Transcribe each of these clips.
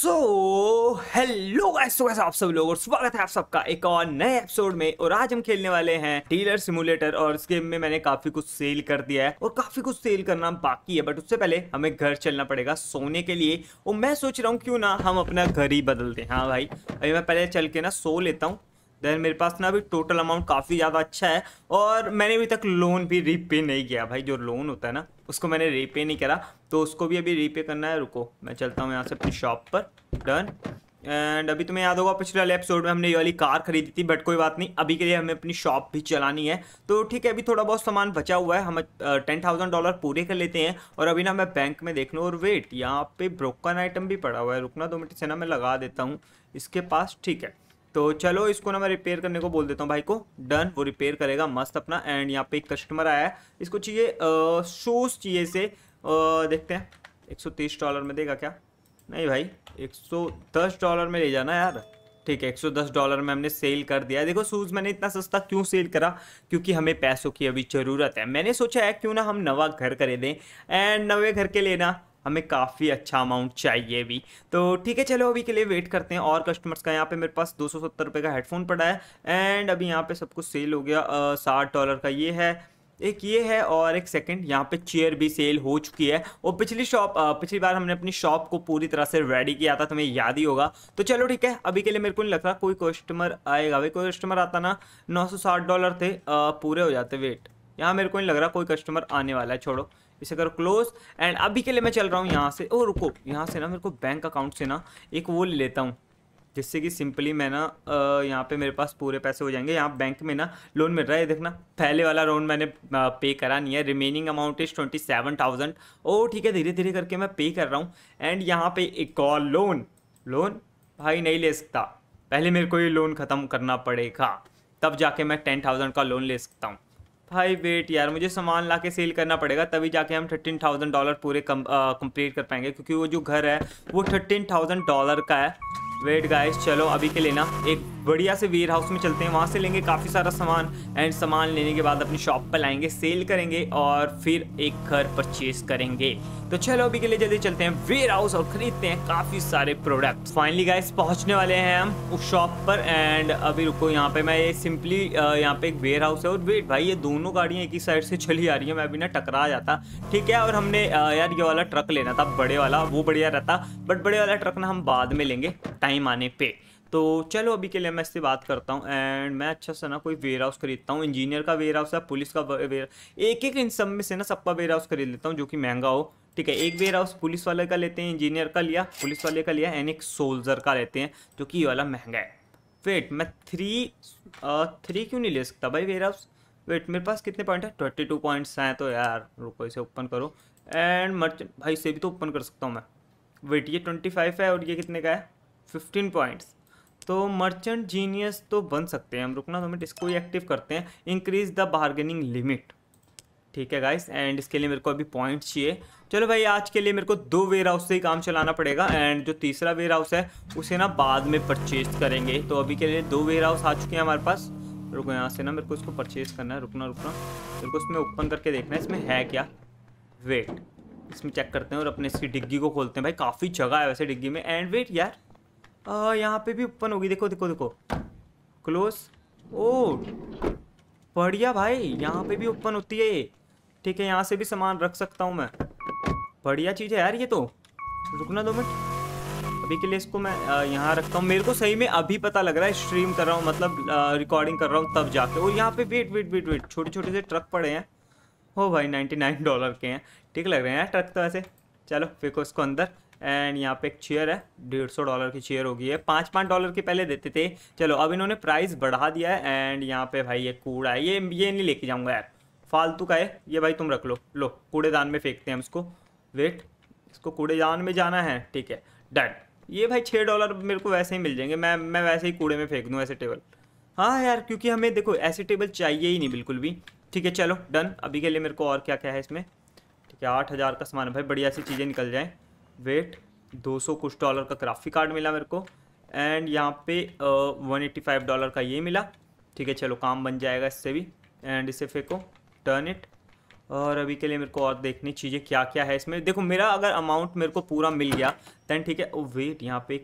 so hello guys आप सब लोग और स्वागत है आप सबका एक और नए एपिसोड में और आज हम खेलने वाले हैं डीलर सिमुलेटर और इस गेम में मैंने काफी कुछ सेल कर दिया है और काफी कुछ सेल करना बाकी है बट उससे पहले हमें घर चलना पड़ेगा सोने के लिए और मैं सोच रहा हूँ क्यों ना हम अपना घर ही बदलते हैं हाँ भाई अभी मैं पहले चल के ना सो लेता हूँ देन मेरे पास ना अभी टोटल अमाउंट काफ़ी ज़्यादा अच्छा है और मैंने अभी तक लोन भी रीपे नहीं किया भाई जो लोन होता है ना उसको मैंने रीपे नहीं करा तो उसको भी अभी रीपे करना है रुको मैं चलता हूँ यहाँ से अपनी शॉप पर डन एंड अभी तुम्हें याद होगा पिछले वाले एपिसोड में हमने ये वाली कार खरीदी थी बट कोई बात नहीं अभी के लिए हमें अपनी शॉप भी चलानी है तो ठीक है अभी थोड़ा बहुत सामान बचा हुआ है हम टेन थाउजेंड डॉलर पूरे कर लेते हैं और अभी ना मैं बैंक में देख लूँ और वेट यहाँ पे ब्रोकन आइटम भी पड़ा हुआ है रुकना दो मिनट से ना मैं लगा देता हूँ इसके पास ठीक है तो चलो इसको ना मैं रिपेयर करने को बोल देता हूँ भाई को डन वो रिपेयर करेगा मस्त अपना एंड यहाँ पे एक कस्टमर आया है इसको चाहिए शूज़ चाहिए से आ, देखते हैं 130 डॉलर में देगा क्या नहीं भाई 110 डॉलर में ले जाना यार ठीक है 110 डॉलर में हमने सेल कर दिया देखो शूज़ मैंने इतना सस्ता क्यों सेल करा क्योंकि हमें पैसों की अभी ज़रूरत है मैंने सोचा है क्यों ना हम नवा घर करे दें एंड नवे घर के लेना हमें काफ़ी अच्छा अमाउंट चाहिए भी तो ठीक है चलो अभी के लिए वेट करते हैं और कस्टमर्स का यहाँ पे मेरे पास दो सौ सत्तर रुपये का हेडफोन पड़ा है एंड अभी यहाँ पे सब कुछ सेल हो गया साठ डॉलर का ये है एक ये है और एक सेकंड यहाँ पे चेयर भी सेल हो चुकी है और पिछली शॉप पिछली बार हमने अपनी शॉप को पूरी तरह से रेडी किया था तुम्हें याद ही होगा तो चलो ठीक है अभी के लिए मेरे को नहीं लग रहा कोई कस्टमर आएगा भाई कोई कस्टमर आता ना 960 डॉलर थे आ, पूरे हो जाते वेट यहाँ मेरे को नहीं लग रहा कोई कस्टमर आने वाला है छोड़ो इसे करो क्लोज एंड अभी के लिए मैं चल रहा हूँ यहाँ से ओ रुको यहाँ से ना मेरे को बैंक अकाउंट से ना एक वो ले लेता हूँ जिससे कि सिंपली मैं ना यहाँ पे मेरे पास पूरे पैसे हो जाएंगे यहाँ बैंक में ना लोन मिल रहा है देखना पहले वाला लोन मैंने पे करा नहीं है remaining amount is twenty seven thousand ओ ठीक है धीरे धीरे करके मैं पे कर रहा हूँ एंड यहाँ पे एक और लोन लोन भाई नहीं ले सकता पहले मेरे को ये लोन ख़त्म करना पड़ेगा तब जाके मैं टेन थाउजेंड का लोन ले सकता हूँ भाई वेट यार मुझे सामान ला के सेल करना पड़ेगा तभी जाके हम थर्टीन थाउजेंड डॉलर पूरे कंप्लीट कर पाएंगे क्योंकि वो जो घर है वो थर्टीन थाउजेंड डॉलर का है वेट गाइस चलो अभी के लेना एक बढ़िया से वेयर हाउस में चलते हैं वहाँ से लेंगे काफ़ी सारा सामान एंड सामान लेने के बाद अपनी शॉप पर लाएंगे सेल करेंगे और फिर एक घर परचेज करेंगे तो चलो अभी के लिए जल्दी चलते हैं वेयर हाउस और खरीदते हैं काफी सारे प्रोडक्ट फाइनली गाइस पहुंचने वाले हैं हम उस शॉप पर एंड अभी रुको यहाँ पे मैं ये सिंपली यहाँ पे एक वेयर हाउस है और वेट भाई ये दोनों गाड़ियाँ एक ही साइड से चली आ रही है मैं अभी ना टकरा जाता ठीक है और हमने यार ये वाला ट्रक लेना था बड़े वाला वो बढ़िया रहता बट बड़े वाला ट्रक ना हम बाद में लेंगे टाइम आने पर तो चलो अभी के लिए मैं इससे बात करता हूँ एंड मैं अच्छा सा ना कोई वेयर हाउस खरीदता हूँ इंजीनियर का वेयर हाउस है पुलिस का वेयर एक एक इन सब में से ना सबका वेयर हाउस खरीद लेता हूँ जो कि महंगा हो ठीक है एक वेयर हाउस पुलिस वाले का लेते हैं इंजीनियर का लिया पुलिस वाले का लिया एंड एक सोल्जर का लेते हैं जो कि ये वाला महंगा है वेट मैं थ्री आ, थ्री क्यों नहीं ले सकता भाई वेयर हाउस वेट मेरे पास कितने पॉइंट है ट्वेंटी टू पॉइंट्स हैं तो यार रुको इसे ओपन करो एंड मर्चेंट भाई इसे भी तो ओपन कर सकता हूँ मैं वेट ये ट्वेंटी फाइव है और ये कितने का है फिफ्टीन पॉइंट्स तो मर्चेंट जीनियस तो बन सकते हैं हम रुकना तो मैं इसको ही एक्टिव करते हैं इंक्रीज द बार्गेनिंग लिमिट ठीक है गाइस एंड इसके लिए मेरे को अभी पॉइंट्स चाहिए चलो भाई आज के लिए मेरे को दो वेयर हाउस से ही काम चलाना पड़ेगा एंड जो तीसरा वेयर हाउस है उसे ना बाद में परचेज करेंगे तो अभी के लिए दो वेयर हाउस आ चुके हैं हमारे पास रुको यहाँ से ना मेरे को इसको परचेज करना है रुकना रुकना मेरे को इसमें ओपन करके देखना है इसमें है क्या वेट इसमें चेक करते हैं और अपने इसकी डिग्गी को खोलते हैं भाई काफ़ी जगह है वैसे डिग्गी में एंड वेट यार यहाँ पे भी ओपन होगी देखो देखो देखो क्लोज ओ oh, बढ़िया भाई यहाँ पे भी ओपन होती है ठीक है यहाँ से भी सामान रख सकता हूँ मैं बढ़िया चीज़ है यार ये तो रुकना दो मिनट अभी के लिए इसको मैं यहाँ रखता हूँ मेरे को सही में अभी पता लग रहा है स्ट्रीम कर रहा हूँ मतलब रिकॉर्डिंग कर रहा हूँ तब जाके और यहाँ पे वेट वेट वेट वेट छोटे छोटे से ट्रक पड़े हैं हो भाई 99 डॉलर के हैं ठीक लग रहे हैं यार ट्रक तो ऐसे चलो फेंको इसको अंदर एंड यहाँ पे एक चेयर है डेढ़ सौ डॉलर की चेयर होगी है पाँच पाँच डॉलर के पहले देते थे चलो अब इन्होंने प्राइस बढ़ा दिया है एंड यहाँ पे भाई ये कूड़ा है ये ये नहीं लेके जाऊँगा यार फालतू का है ये भाई तुम रख लो लो कूड़ेदान में फेंकते हैं हम इसको वेट इसको कूड़ेदान में जाना है ठीक है डन ये भाई छः डॉलर मेरे को वैसे ही मिल जाएंगे मैं मैं वैसे ही कूड़े में फेंक दूँ ऐसे टेबल हाँ यार क्योंकि हमें देखो ऐसे टेबल चाहिए ही नहीं बिल्कुल भी ठीक है चलो डन अभी के लिए मेरे को और क्या क्या है इसमें ठीक है आठ हज़ार का सामान भाई बढ़िया सी चीज़ें निकल जाएँ वेट दो सौ कुछ डॉलर का ग्राफिक कार्ड मिला मेरे को एंड यहाँ पे वन एट्टी फाइव डॉलर का ये मिला ठीक है चलो काम बन जाएगा इससे भी एंड इसे फेंको टर्न इट और अभी के लिए मेरे को और देखनी चीज़ें क्या क्या है इसमें देखो मेरा अगर अमाउंट मेरे को पूरा मिल गया दैन ठीक है ओ वेट यहाँ पे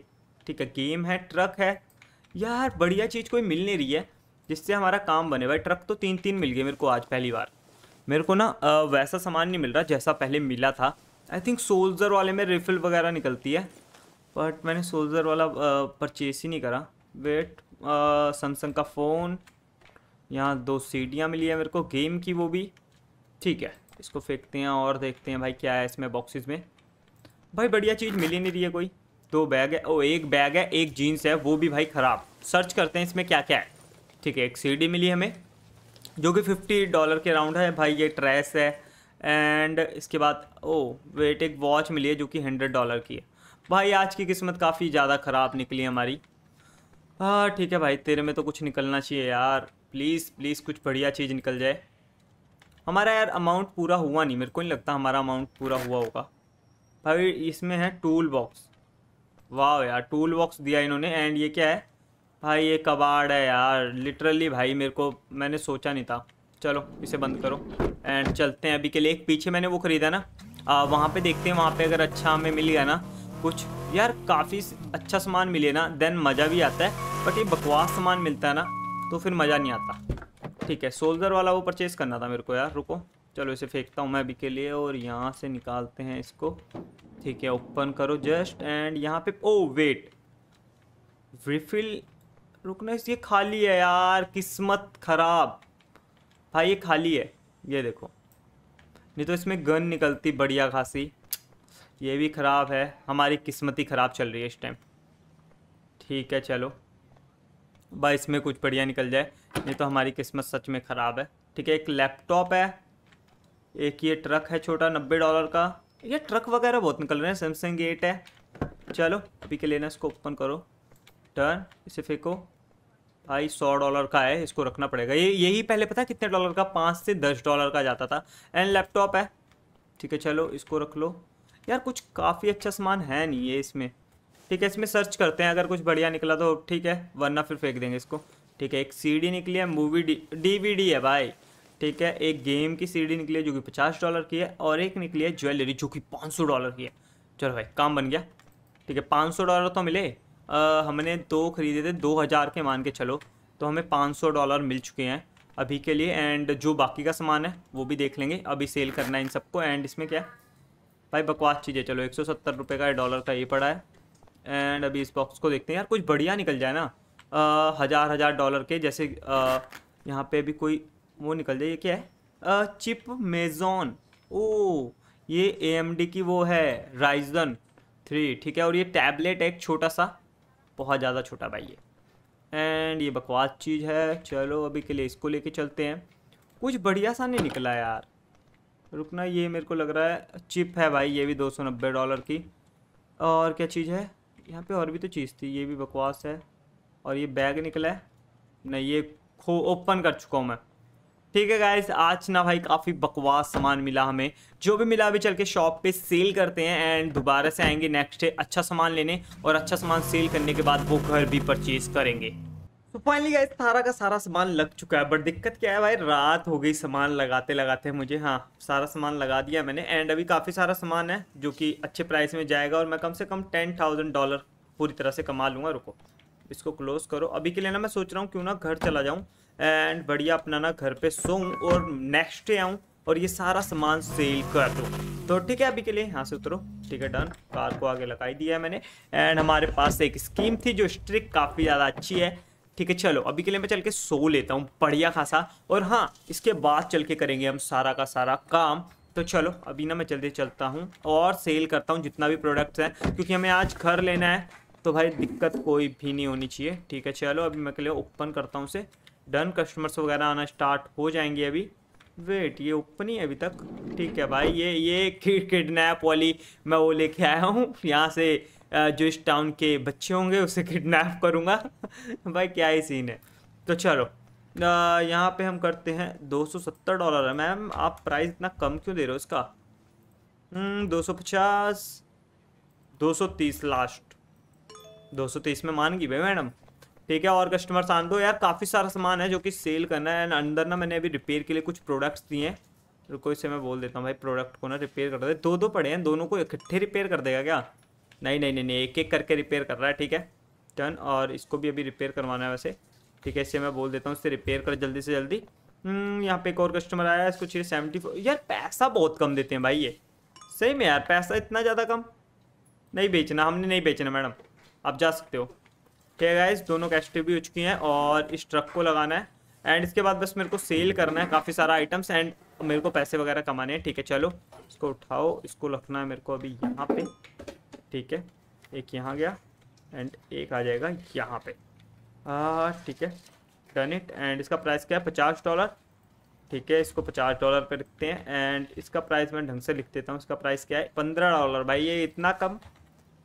ठीक है गेम है ट्रक है यार बढ़िया चीज़ कोई मिल नहीं रही है जिससे हमारा काम बने भाई ट्रक तो तीन तीन मिल गए मेरे को आज पहली बार मेरे को ना वैसा सामान नहीं मिल रहा जैसा पहले मिला था आई थिंक सोल्जर वाले में रिफिल वगैरह निकलती है बट मैंने सोल्जर वाला परचेस ही नहीं करा वेट सैमसंग का फ़ोन यहाँ दो सीटियाँ मिली है मेरे को गेम की वो भी ठीक है इसको फेंकते हैं और देखते हैं भाई क्या है इसमें बॉक्सेस में भाई बढ़िया चीज़ मिल ही नहीं रही है कोई दो बैग है ओ एक बैग है एक जीन्स है वो भी भाई ख़राब सर्च करते हैं इसमें क्या क्या है ठीक है एक सीडी मिली हमें जो कि फिफ्टी डॉलर के राउंड है भाई ये ट्रेस है एंड इसके बाद ओ वेट एक वॉच मिली है जो कि हंड्रेड डॉलर की है भाई आज की किस्मत काफ़ी ज़्यादा ख़राब निकली हमारी हाँ ठीक है भाई तेरे में तो कुछ निकलना चाहिए यार प्लीज़ प्लीज़ कुछ बढ़िया चीज़ निकल जाए हमारा यार अमाउंट पूरा हुआ नहीं मेरे को नहीं लगता हमारा अमाउंट पूरा हुआ होगा भाई इसमें है टूल बॉक्स वाह यार टूल बॉक्स दिया इन्होंने एंड ये क्या है भाई ये कबाड़ है यार लिटरली भाई मेरे को मैंने सोचा नहीं था चलो इसे बंद करो एंड चलते हैं अभी के लिए एक पीछे मैंने वो ख़रीदा ना आ, वहाँ पे देखते हैं वहाँ पे अगर अच्छा हमें मिल गया ना कुछ यार काफ़ी अच्छा सामान मिले ना देन मज़ा भी आता है बट ये बकवास सामान मिलता है ना तो फिर मज़ा नहीं आता ठीक है सोल्जर वाला वो परचेज़ करना था मेरे को यार रुको चलो इसे फेंकता हूँ मैं अभी के लिए और यहाँ से निकालते हैं इसको ठीक है ओपन करो जस्ट एंड यहाँ पे ओ वेट रिफिल रुकना ये खाली है यार किस्मत ख़राब भाई ये खाली है ये देखो नहीं तो इसमें गन निकलती बढ़िया खासी ये भी ख़राब है हमारी किस्मत ही ख़राब चल रही है इस टाइम ठीक है चलो बाईस इसमें कुछ बढ़िया निकल जाए नहीं तो हमारी किस्मत सच में ख़राब है ठीक है एक लैपटॉप है एक ये ट्रक है छोटा नब्बे डॉलर का ये ट्रक वगैरह बहुत निकल रहे हैं सैमसंग एट है चलो पी के लेना इसको ओपन करो टर्न इसे फेंको भाई सौ डॉलर का है इसको रखना पड़ेगा ये यही पहले पता कितने डॉलर का पाँच से दस डॉलर का जाता था एंड लैपटॉप है ठीक है चलो इसको रख लो यार कुछ काफ़ी अच्छा सामान है नहीं ये इसमें ठीक है इसमें सर्च करते हैं अगर कुछ बढ़िया निकला तो ठीक है वरना फिर फेंक देंगे इसको ठीक है एक सीडी निकली है मूवी डी डीवीडी है भाई ठीक है एक गेम की सीडी निकली है जो कि पचास डॉलर की है और एक निकली है ज्वेलरी जो कि पाँच सौ डॉलर की है चलो भाई काम बन गया ठीक है पाँच सौ डॉलर तो मिले आ, हमने दो खरीदे थे दो हज़ार के मान के चलो तो हमें पाँच सौ डॉलर मिल चुके हैं अभी के लिए एंड जो बाकी का सामान है वो भी देख लेंगे अभी सेल करना है इन सबको एंड इसमें क्या भाई बकवास चीज़ें चलो एक सौ सत्तर रुपये का डॉलर का ये पड़ा है एंड अभी इस बॉक्स को देखते हैं यार कुछ बढ़िया निकल जाए ना आ, हज़ार हज़ार डॉलर के जैसे आ, यहाँ पे भी कोई वो निकल जाए ये क्या है आ, चिप मेजोन ओ ये ए की वो है राइजन थ्री ठीक है और ये टैबलेट एक छोटा सा बहुत ज़्यादा छोटा भाई ये एंड ये बकवास चीज़ है चलो अभी के लिए इसको लेके चलते हैं कुछ बढ़िया सा नहीं निकला यार रुकना ये मेरे को लग रहा है चिप है भाई ये भी दो सौ नब्बे डॉलर की और क्या चीज़ है यहाँ पे और भी तो चीज़ थी ये भी बकवास है और ये बैग निकला है नहीं ये खो ओपन कर चुका हूँ मैं ठीक है गाइज आज ना भाई काफ़ी बकवास सामान मिला हमें जो भी मिला अभी चल के शॉप पे सेल करते हैं एंड दोबारा से आएंगे नेक्स्ट डे अच्छा सामान लेने और अच्छा सामान सेल करने के बाद वो घर भी परचेज करेंगे तो फाइनली गाइस सारा का सारा सामान लग चुका है बट दिक्कत क्या है भाई रात हो गई सामान लगाते लगाते मुझे हाँ सारा सामान लगा दिया मैंने एंड अभी काफ़ी सारा सामान है जो कि अच्छे प्राइस में जाएगा और मैं कम से कम टेन थाउजेंड डॉलर पूरी तरह से कमा लूँगा रुको इसको क्लोज करो अभी के लिए ना मैं सोच रहा हूँ क्यों ना घर चला जाऊँ एंड बढ़िया अपना ना घर पर सोऊँ और नेक्स्ट डे आऊँ और ये सारा सामान सेल कर दो तो ठीक है अभी के लिए यहाँ से उतरो ठीक है डन कार को आगे लगाई दिया है मैंने एंड हमारे पास एक स्कीम थी जो स्ट्रिक काफ़ी ज़्यादा अच्छी है ठीक है चलो अभी के लिए मैं चल के सो लेता हूँ बढ़िया खासा और हाँ इसके बाद चल के करेंगे हम सारा का सारा काम तो चलो अभी ना मैं जल्दी चलता हूँ और सेल करता हूँ जितना भी प्रोडक्ट्स हैं क्योंकि हमें आज घर लेना है तो भाई दिक्कत कोई भी नहीं होनी चाहिए ठीक है चलो अभी मैं के लिए ओपन करता हूँ उसे डन कस्टमर्स वगैरह आना स्टार्ट हो जाएंगे अभी वेट ये ओपन नहीं है अभी तक ठीक है भाई ये ये किडनैप वाली मैं वो लेके आया हूँ यहाँ से जो इस टाउन के बच्चे होंगे उसे किडनैप करूँगा भाई क्या ही सीन है तो चलो यहाँ पे हम करते हैं 270 डॉलर है मैम आप प्राइस इतना कम क्यों दे रहे हो इसका हम्म, दो सौ पचास दो सौ तीस लास्ट दो सौ तीस में मान गई भाई मैडम ठीक है और कस्टमर आन दो यार काफ़ी सारा सामान है जो कि सेल करना है एंड अंदर ना मैंने अभी रिपेयर के लिए कुछ प्रोडक्ट्स दिए हैं रुको इससे मैं बोल देता हूँ भाई प्रोडक्ट को ना रिपेयर कर दे दो दो पड़े हैं दोनों को इकट्ठे रिपेयर कर देगा क्या नहीं नहीं नहीं नहीं एक एक करके रिपेयर कर रहा है ठीक है टर्न और इसको भी अभी रिपेयर करवाना है वैसे ठीक है इससे मैं बोल देता हूँ इससे रिपेयर कर जल्दी से जल्दी हम्म, यहाँ पे एक और कस्टमर आया है इसको चाहिए सेवेंटी फोर यार पैसा बहुत कम देते हैं भाई ये सही में यार पैसा इतना ज़्यादा कम नहीं बेचना हमने नहीं बेचना मैडम आप जा सकते हो ठीक है गाइज दोनों कैस्टे भी हो चुकी हैं और इस ट्रक को लगाना है एंड इसके बाद बस मेरे को सेल करना है काफ़ी सारा आइटम्स एंड मेरे को पैसे वगैरह कमाने हैं ठीक है चलो इसको उठाओ इसको रखना है मेरे को अभी यहाँ पे ठीक है एक यहाँ गया एंड एक आ जाएगा यहाँ पे ठीक है डन इट एंड इसका प्राइस क्या है पचास डॉलर ठीक है इसको पचास डॉलर पे रखते हैं एंड इसका प्राइस मैं ढंग से लिख देता हूँ इसका प्राइस क्या है पंद्रह डॉलर भाई ये इतना कम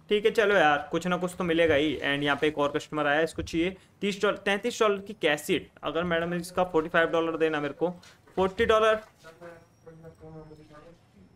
ठीक है चलो यार कुछ ना कुछ तो मिलेगा ही एंड यहाँ पे एक और कस्टमर आया इसको चाहिए तीस डॉलर तैंतीस डॉलर की कैसेट अगर मैडम इसका फोर्टी फाइव डॉलर देना मेरे को फोर्टी डॉलर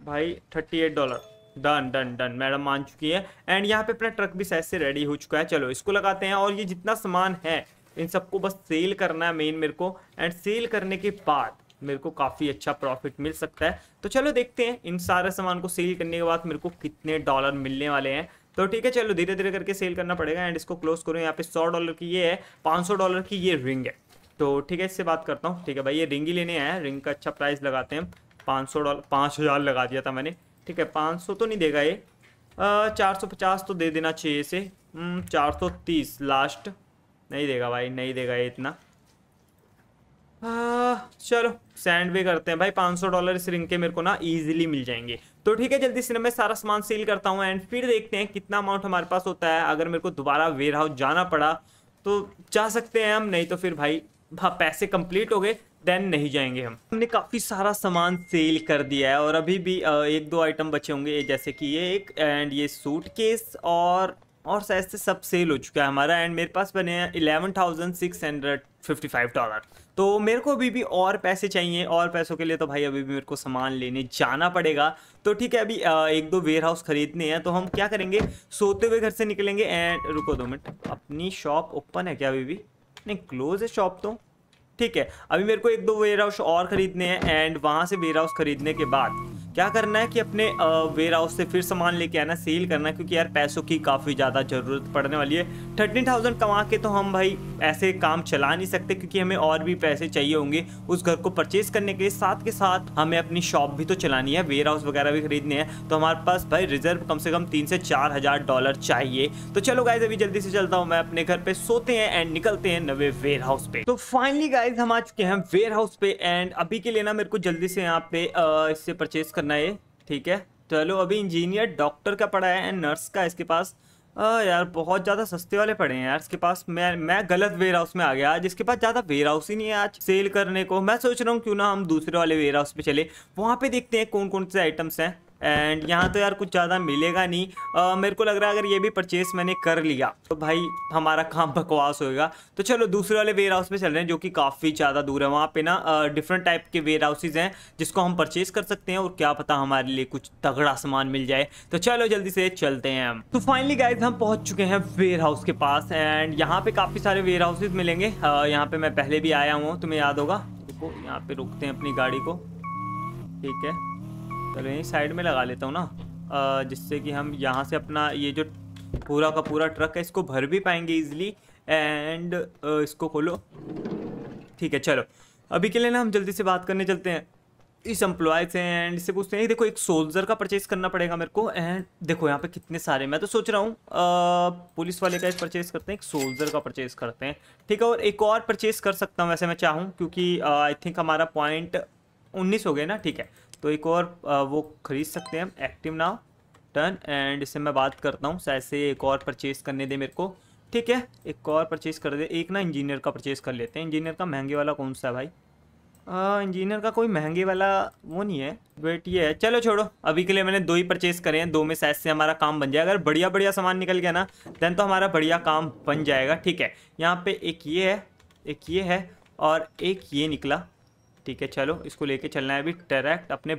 भाई thirty eight dollar done done done madam मान चुकी है एंड यहाँ पे अपना ट्रक भी साइज से रेडी हो चुका है चलो इसको लगाते हैं और ये जितना सामान है इन सबको बस सेल करना है मेन मेरे को एंड सेल करने के बाद मेरे को काफ़ी अच्छा प्रॉफिट मिल सकता है तो चलो देखते हैं इन सारे सामान को सेल करने के बाद मेरे को कितने डॉलर मिलने वाले हैं तो ठीक है चलो धीरे धीरे करके सेल करना पड़ेगा एंड इसको क्लोज करूँ यहाँ पे सौ डॉलर की ये है पाँच डॉलर की ये रिंग है तो ठीक है इससे बात करता हूँ ठीक है भाई ये रिंग ही लेने आया है रिंग का अच्छा प्राइस लगाते हैं पाँच सौ डॉलर पाँच हज़ार लगा दिया था मैंने ठीक है पाँच सौ तो नहीं देगा ये चार सौ पचास तो दे देना चाहिए इसे हम्म, चार सौ तीस लास्ट नहीं देगा भाई नहीं देगा ये इतना आ, चलो सेंड भी करते हैं भाई पाँच सौ डॉलर इस रिंग के मेरे को ना ईजिली मिल जाएंगे तो ठीक है जल्दी से मैं सारा सामान सेल करता हूँ एंड फिर देखते हैं कितना अमाउंट हमारे पास होता है अगर मेरे को दोबारा वेयर हाउस जाना पड़ा तो जा सकते हैं हम नहीं तो फिर भाई हाँ पैसे कंप्लीट हो गए देन नहीं जाएंगे हम हमने काफ़ी सारा सामान सेल कर दिया है और अभी भी एक दो आइटम बचे होंगे जैसे कि ये एक एंड ये सूट केस और और शायद से सब सेल हो चुका है हमारा एंड मेरे पास बने हैं eleven thousand six hundred fifty five dollar तो मेरे को अभी भी और पैसे चाहिए और पैसों के लिए तो भाई अभी भी मेरे को सामान लेने जाना पड़ेगा तो ठीक है अभी एक दो वेयर हाउस खरीदने हैं तो हम क्या करेंगे सोते हुए घर से निकलेंगे एंड रुको दो मिनट अपनी शॉप ओपन है क्या अभी भी नहीं क्लोज है शॉप तो ठीक है अभी मेरे को एक दो वेयर हाउस और ख़रीदने हैं एंड वहाँ से वेयर हाउस ख़रीदने के बाद क्या करना है कि अपने वेयर हाउस से फिर सामान लेके आना सेल करना क्योंकि यार पैसों की काफ़ी ज़्यादा ज़रूरत पड़ने वाली है थर्टी थाउजेंड कमा के तो हम भाई ऐसे काम चला नहीं सकते क्योंकि हमें और भी पैसे चाहिए होंगे उस घर को परचेज करने के लिए साथ के साथ हमें अपनी शॉप भी तो चलानी है वेयर हाउस वगैरह भी खरीदने हैं तो हमारे पास भाई रिजर्व कम से कम तीन से चार हज़ार डॉलर चाहिए तो चलो गाइज अभी जल्दी से चलता हूँ मैं अपने घर पे सोते हैं एंड निकलते हैं नवे वेयर हाउस पे तो फाइनली गाइज हम आ चुके हैं वेयर हाउस पे एंड अभी के लिए ना मेरे को जल्दी से यहाँ पे इससे परचेज करना करना है ठीक है चलो अभी इंजीनियर डॉक्टर का पढ़ा है एंड नर्स का इसके पास आ, यार बहुत ज़्यादा सस्ते वाले पड़े हैं यार इसके पास मैं मैं गलत वेयर हाउस में आ गया आज इसके पास ज़्यादा वेयर हाउस ही नहीं है आज सेल करने को मैं सोच रहा हूँ क्यों ना हम दूसरे वाले वेयर हाउस पे चले वहाँ पे देखते हैं कौन कौन से आइटम्स हैं एंड यहाँ तो यार कुछ ज़्यादा मिलेगा नहीं आ, मेरे को लग रहा है अगर ये भी परचेस मैंने कर लिया तो भाई हमारा काम बकवास होएगा तो चलो दूसरे वाले वेयर हाउस में चल रहे हैं जो कि काफ़ी ज़्यादा दूर है वहाँ पे ना डिफरेंट टाइप के वेयर हाउसेज हैं जिसको हम परचेस कर सकते हैं और क्या पता हमारे लिए कुछ तगड़ा सामान मिल जाए तो चलो जल्दी से चलते हैं हम तो फाइनली गाइज हम पहुँच चुके हैं वेयर हाउस के पास एंड यहाँ पर काफ़ी सारे वेयर हाउसेज मिलेंगे यहाँ पर मैं पहले भी आया हूँ तुम्हें याद होगा देखो यहाँ पर रुकते हैं अपनी गाड़ी को ठीक है चलो यहीं साइड में लगा लेता हूँ ना जिससे कि हम यहाँ से अपना ये जो पूरा का पूरा ट्रक है इसको भर भी पाएंगे ईजिली एंड इसको खोलो ठीक है चलो अभी के लिए ना हम जल्दी से बात करने चलते हैं इस एम्प्लॉय से एंड इससे पूछते हैं देखो एक सोल्जर का परचेज करना पड़ेगा मेरे को एंड देखो यहाँ पे कितने सारे मैं तो सोच रहा हूँ पुलिस वाले का एक परचेज करते हैं एक सोल्जर का परचेज करते हैं ठीक है और एक और परचेज कर सकता हूँ वैसे मैं चाहूँ क्योंकि आई थिंक हमारा पॉइंट उन्नीस हो गया ना ठीक है तो एक और वो ख़रीद सकते हैं हम एक्टिव नाउ टर्न एंड इससे मैं बात करता हूँ शायद से एक और परचेज़ करने दे मेरे को ठीक है एक और परचेज़ कर दे एक ना इंजीनियर का परचेज़ कर लेते हैं इंजीनियर का महंगे वाला कौन सा है भाई इंजीनियर का कोई महंगे वाला वो नहीं है वेट ये है चलो छोड़ो अभी के लिए मैंने दो ही परचेज़ करे हैं दो में शायद से हमारा काम बन जाएगा अगर बढ़िया बढ़िया सामान निकल गया ना देन तो हमारा बढ़िया काम बन जाएगा ठीक है यहाँ पे एक ये है एक ये है और एक ये निकला ठीक है चलो इसको लेके चलना है अभी डायरेक्ट अपने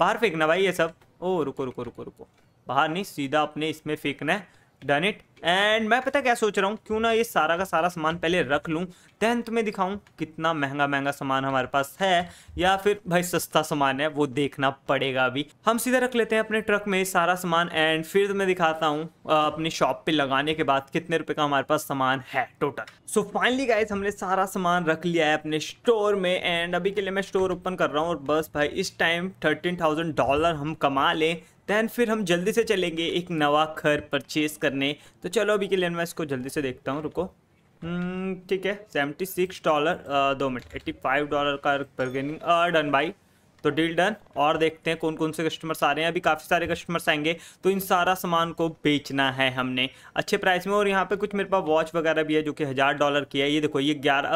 बाहर फेंकना भाई ये सब ओ रुको रुको रुको रुको बाहर नहीं सीधा अपने इसमें फेंकना है डन इट एंड मैं पता क्या सोच रहा हूँ क्यों ना ये सारा का सारा सामान पहले रख लूँ देन तुम्हें दिखाऊँ कितना महंगा महंगा सामान हमारे पास है या फिर भाई सस्ता सामान है वो देखना पड़ेगा अभी हम सीधा रख लेते हैं अपने ट्रक में सारा सामान एंड फिर मैं दिखाता हूँ अपनी शॉप पे लगाने के बाद कितने रुपए का हमारे पास सामान है टोटल सो फाइनली गाइज हमने सारा सामान रख लिया है अपने स्टोर में एंड अभी के लिए मैं स्टोर ओपन कर रहा हूँ और बस भाई इस टाइम थर्टीन डॉलर हम कमा लें दैन फिर हम जल्दी से चलेंगे एक नवा घर परचेज करने तो चलो अभी के लिए मैं इसको जल्दी से देखता हूँ रुको हम्म, ठीक है सेवेंटी सिक्स डॉलर दो मिनट एट्टी फाइव डॉलर का बर्गेनिंग डन भाई तो डील डन और देखते हैं कौन कौन से कस्टमर्स आ रहे हैं अभी काफ़ी सारे कस्टमर्स आएंगे तो इन सारा सामान को बेचना है हमने अच्छे प्राइस में और यहाँ पे कुछ मेरे पास वॉच वगैरह भी है जो कि हज़ार डॉलर की है ये देखो ये ग्यारह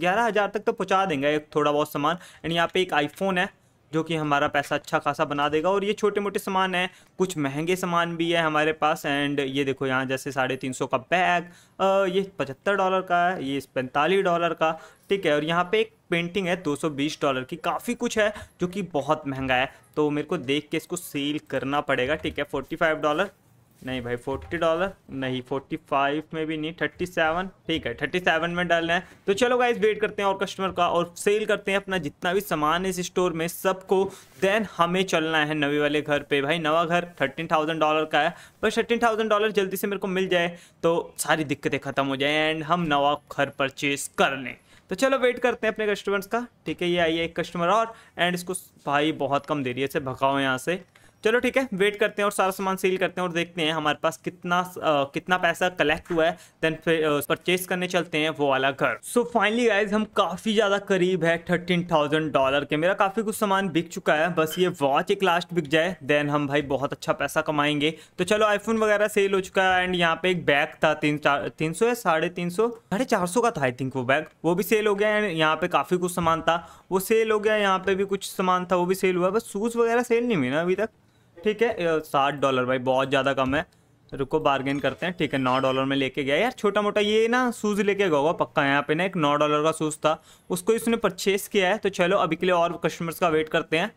ग्यारह हज़ार तक तो पहुँचा देंगे एक थोड़ा बहुत सामान एंड यहाँ पे एक आईफोन है जो कि हमारा पैसा अच्छा खासा बना देगा और ये छोटे मोटे सामान हैं कुछ महंगे सामान भी है हमारे पास एंड ये देखो यहाँ जैसे साढ़े तीन सौ का बैग ये पचहत्तर डॉलर का है ये पैंतालीस डॉलर का ठीक है और यहाँ पे एक पेंटिंग है 220 डॉलर की काफ़ी कुछ है जो कि बहुत महंगा है तो मेरे को देख के इसको सेल करना पड़ेगा ठीक है 45 डॉलर नहीं भाई फोर्टी डॉलर नहीं फोर्टी फाइव में भी नहीं थर्टी सेवन ठीक है थर्टी सेवन में डालना है तो चलो गाइज वेट करते हैं और कस्टमर का और सेल करते हैं अपना जितना भी सामान इस स्टोर में सबको देन हमें चलना है नवे वाले घर पे भाई नवा घर थर्टीन थाउजेंड डॉलर का है बस थर्टीन थाउजेंड डॉलर जल्दी से मेरे को मिल जाए तो सारी दिक्कतें खत्म हो जाए एंड हम नवा घर परचेज कर लें तो चलो वेट करते हैं अपने कस्टमर्स का ठीक है ये आइए एक कस्टमर और एंड इसको भाई बहुत कम दे रही है इसे भगाओ यहाँ से चलो ठीक है वेट करते हैं और सारा सामान सेल करते हैं और देखते हैं हमारे पास कितना आ, कितना पैसा कलेक्ट हुआ है देन फिर परचेज करने चलते हैं वो वाला घर सो फाइनली गाइज हम काफ़ी ज़्यादा करीब है थर्टीन थाउजेंड डॉलर के मेरा काफ़ी कुछ सामान बिक चुका है बस ये वॉच एक लास्ट बिक जाए देन हम भाई बहुत अच्छा पैसा कमाएंगे तो चलो आईफोन वगैरह सेल हो चुका है एंड यहाँ पे एक बैग था तीन तीन सौ या साढ़े तीन सौ साढ़े चार सौ का था आई थिंक वो बैग वो भी सेल हो गया एंड यहाँ पे काफ़ी कुछ सामान था वो सेल हो गया यहाँ पे भी कुछ सामान था वो भी सेल हुआ बस शूज़ वगैरह सेल नहीं हुई ना अभी तक ठीक है साठ डॉलर भाई बहुत ज़्यादा कम है रुको बार्गेन करते हैं ठीक है नौ डॉलर में लेके गया यार छोटा मोटा ये ना शूज़ लेके गया होगा पक्का यहाँ पे ना एक नौ डॉलर का शूज़ था उसको इसने परचेस किया है तो चलो अभी के लिए और कस्टमर्स का वेट करते हैं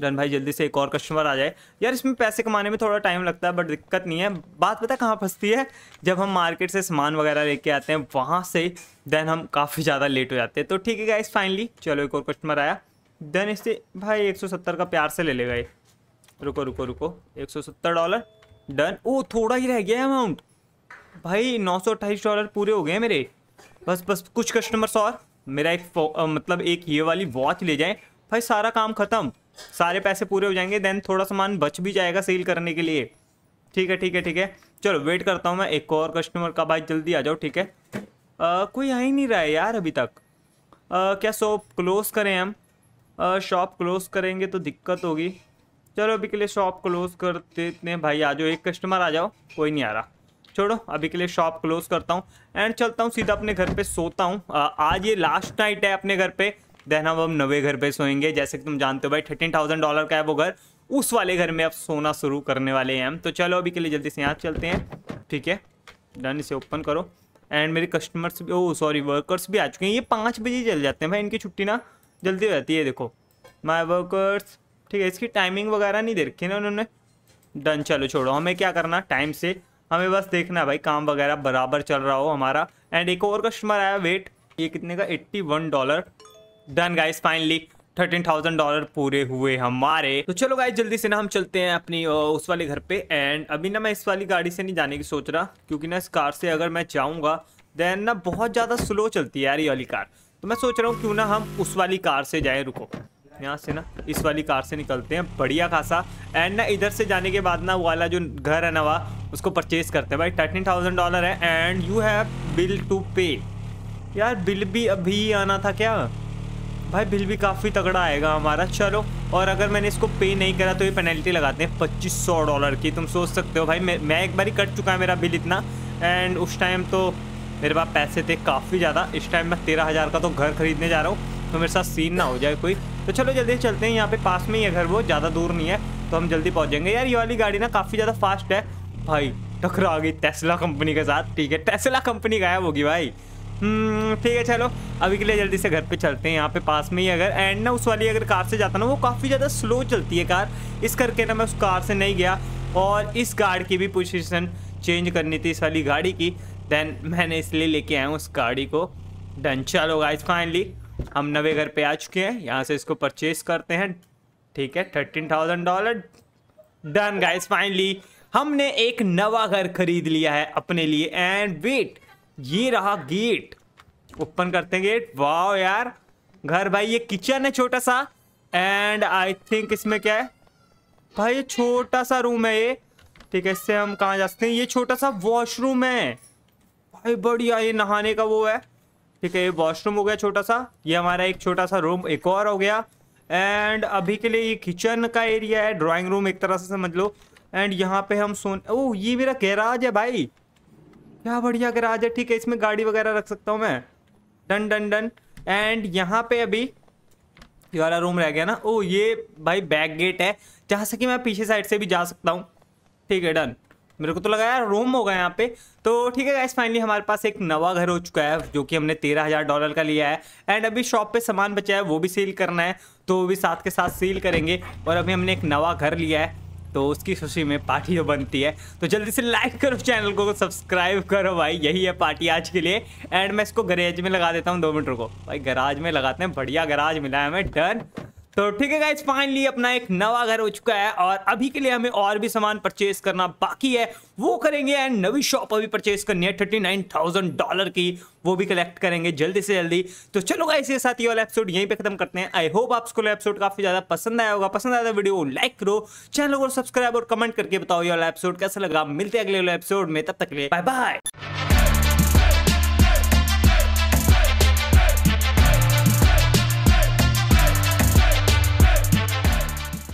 डन भाई जल्दी से एक और कस्टमर आ जाए यार इसमें पैसे कमाने में थोड़ा टाइम लगता है बट दिक्कत नहीं है बात पता कहाँ फंसती है जब हम मार्केट से सामान वगैरह लेके आते हैं वहाँ से देन हम काफ़ी ज़्यादा लेट हो जाते हैं तो ठीक है गाइस फाइनली चलो एक और कस्टमर आया देन इससे भाई एक का प्यार से ले लेगा ये रुको रुको रुको एक सौ सत्तर डॉलर डन ओ थोड़ा ही रह गया अमाउंट भाई नौ सौ अट्ठाईस डॉलर पूरे हो गए मेरे बस बस कुछ कस्टमर्स और मेरा एक आ, मतलब एक ये वाली वॉच ले जाएं भाई सारा काम ख़त्म सारे पैसे पूरे हो जाएंगे देन थोड़ा सामान बच भी जाएगा सेल करने के लिए ठीक है ठीक है ठीक है चलो वेट करता हूँ मैं एक और कस्टमर का भाई जल्दी आ जाओ ठीक है आ, कोई आ ही नहीं रहा है यार अभी तक आ, क्या शॉप क्लोज़ करें हम शॉप क्लोज़ करेंगे तो दिक्कत होगी चलो अभी के लिए शॉप क्लोज कर देते हैं भाई आ जाओ एक कस्टमर आ जाओ कोई नहीं आ रहा छोड़ो अभी के लिए शॉप क्लोज करता हूँ एंड चलता हूँ सीधा अपने घर पे सोता हूँ आज ये लास्ट नाइट है अपने घर पे देन अब हम नवे घर पे सोएंगे जैसे कि तुम जानते हो भाई थर्टीन थाउजेंड डॉलर का है वो घर उस वाले घर में अब सोना शुरू करने वाले हैं हम तो चलो अभी के लिए जल्दी से यहाँ चलते हैं ठीक है डन इसे ओपन करो एंड मेरे कस्टमर्स भी ओ सॉरी वर्कर्स भी आ चुके हैं ये पाँच बजे चल जाते हैं भाई इनकी छुट्टी ना जल्दी हो जाती है देखो माई वर्कर्स ठीक है इसकी टाइमिंग वगैरह नहीं दे रखी ना उन्होंने डन चलो छोड़ो हमें क्या करना टाइम से हमें बस देखना है भाई काम वगैरह बराबर चल रहा हो हमारा एंड एक और कस्टमर आया वेट ये कितने का eighty one dollar done guys finally thirteen thousand dollar पूरे हुए हमारे तो चलो गाइस जल्दी से ना हम चलते हैं अपनी उस वाले घर पे एंड अभी ना मैं इस वाली गाड़ी से नहीं जाने की सोच रहा क्योंकि ना इस कार से अगर मैं जाऊँगा देन ना बहुत ज़्यादा स्लो चलती है यार ये वाली कार तो मैं सोच रहा हूँ क्यों ना हम उस वाली कार से जाए रुको यहाँ से ना इस वाली कार से निकलते हैं बढ़िया खासा एंड ना इधर से जाने के बाद ना वाला जो घर है ना वहाँ उसको परचेज करते हैं भाई थर्टीन थाउजेंड डॉलर है and you have bill to pay यार बिल भी अभी आना था क्या भाई बिल भी काफ़ी तगड़ा आएगा हमारा चलो और अगर मैंने इसको पे नहीं करा तो ये पेनल्टी लगाते हैं पच्चीस सौ डॉलर की तुम सोच सकते हो भाई मैं मैं एक बार ही कट चुका है मेरा बिल इतना एंड उस टाइम तो मेरे पास पैसे थे काफ़ी ज़्यादा इस टाइम मैं तेरह हज़ार का तो घर खरीदने जा रहा हूँ तो मेरे साथ सीन ना हो जाए कोई तो चलो जल्दी चलते हैं यहाँ पे पास में ही है घर वो ज़्यादा दूर नहीं है तो हम जल्दी पहुँच जाएंगे यार ये वाली गाड़ी ना काफ़ी ज़्यादा फास्ट है भाई टकरा गई टेस्ला कंपनी के साथ ठीक है टेस्ला कंपनी गायब होगी भाई हम्म, ठीक है चलो अभी के लिए जल्दी से घर पे चलते हैं यहाँ पे पास में ही अगर एंड ना उस वाली अगर कार से जाता ना वो काफ़ी ज़्यादा स्लो चलती है कार इस करके ना मैं उस कार से नहीं गया और इस कार की भी पोजीशन चेंज करनी थी इस वाली गाड़ी की देन मैंने इसलिए लेके आया हूँ उस गाड़ी को डन चलो गाइज फाइनली हम नवे घर पे आ चुके हैं यहाँ से इसको परचेज करते हैं ठीक है thirteen thousand dollar done guys finally हमने एक नवा घर खरीद लिया है अपने लिए एंड वेट ये रहा गेट ओपन करते हैं गेट वाओ यार घर भाई ये किचन है छोटा सा एंड आई थिंक इसमें क्या है भाई ये छोटा सा रूम है ये ठीक है इससे हम कहाँ जा सकते हैं ये छोटा सा वॉशरूम है भाई बढ़िया ये नहाने का वो है ठीक है ये वॉशरूम हो गया छोटा सा ये हमारा एक छोटा सा रूम एक और हो गया एंड अभी के लिए ये किचन का एरिया है ड्राइंग रूम एक तरह से समझ लो एंड यहाँ पे हम सोन ओह ये मेरा गैराज है भाई क्या बढ़िया गैराज है ठीक है इसमें गाड़ी वगैरह रख सकता हूँ मैं डन डन डन एंड यहाँ पे अभी ये वाला रूम रह गया ना ओ ये भाई बैक गेट है जहाँ से कि मैं पीछे साइड से भी जा सकता हूँ ठीक है डन मेरे को तो लगा यार रोम होगा यहाँ पे तो ठीक है गाइस फाइनली हमारे पास एक नवा घर हो चुका है जो कि हमने तेरह हज़ार डॉलर का लिया है एंड अभी शॉप पे सामान बचा है वो भी सील करना है तो वो भी साथ के साथ सील करेंगे और अभी हमने एक नवा घर लिया है तो उसकी खुशी में पार्टी जो तो बनती है तो जल्दी से लाइक करो चैनल को सब्सक्राइब करो भाई यही है पार्टी आज के लिए एंड मैं इसको गरेज में लगा देता हूँ दो मीटर को भाई गराज में लगाते हैं बढ़िया गराज मिला है हमें डन तो ठीक है गाइज फाइनली अपना एक नवा घर हो चुका है और अभी के लिए हमें और भी सामान परचेज करना बाकी है वो करेंगे एंड नवी शॉप अभी परचेज करनी है थर्टी नाइन थाउजेंड डॉलर की वो भी कलेक्ट करेंगे जल्दी से जल्दी तो चलो गाइस ये साथ ये वाला एपिसोड यहीं पे खत्म करते हैं आई होप आपको एपिसोड काफी ज्यादा पसंद आया होगा पसंद आया वीडियो तो को लाइक करो चैनल को सब्सक्राइब और कमेंट करके बताओ ये वाला एपिसोड कैसा लगा मिलते हैं अगले वाला एपिसोड में तब तक बाय बाय